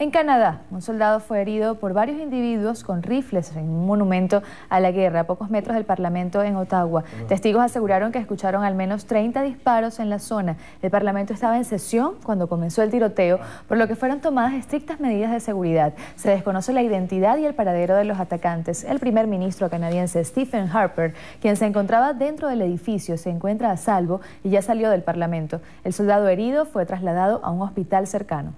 En Canadá, un soldado fue herido por varios individuos con rifles en un monumento a la guerra a pocos metros del Parlamento en Ottawa. Testigos aseguraron que escucharon al menos 30 disparos en la zona. El Parlamento estaba en sesión cuando comenzó el tiroteo, por lo que fueron tomadas estrictas medidas de seguridad. Se desconoce la identidad y el paradero de los atacantes. El primer ministro canadiense Stephen Harper, quien se encontraba dentro del edificio, se encuentra a salvo y ya salió del Parlamento. El soldado herido fue trasladado a un hospital cercano.